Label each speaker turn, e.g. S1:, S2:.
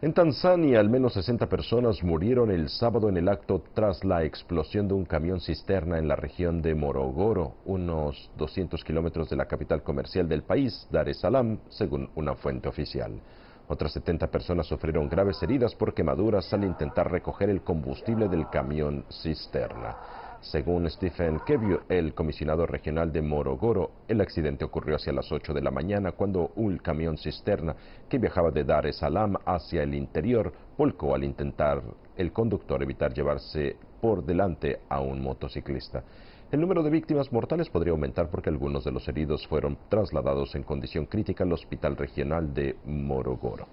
S1: En Tanzania, al menos 60 personas murieron el sábado en el acto tras la explosión de un camión cisterna en la región de Morogoro, unos 200 kilómetros de la capital comercial del país, Dar es Salaam, según una fuente oficial. Otras 70 personas sufrieron graves heridas por quemaduras al intentar recoger el combustible del camión cisterna. Según Stephen Kevio, el comisionado regional de Morogoro, el accidente ocurrió hacia las 8 de la mañana cuando un camión cisterna que viajaba de Dar es Salaam hacia el interior volcó al intentar el conductor evitar llevarse por delante a un motociclista. El número de víctimas mortales podría aumentar porque algunos de los heridos fueron trasladados en condición crítica al Hospital Regional de Morogoro.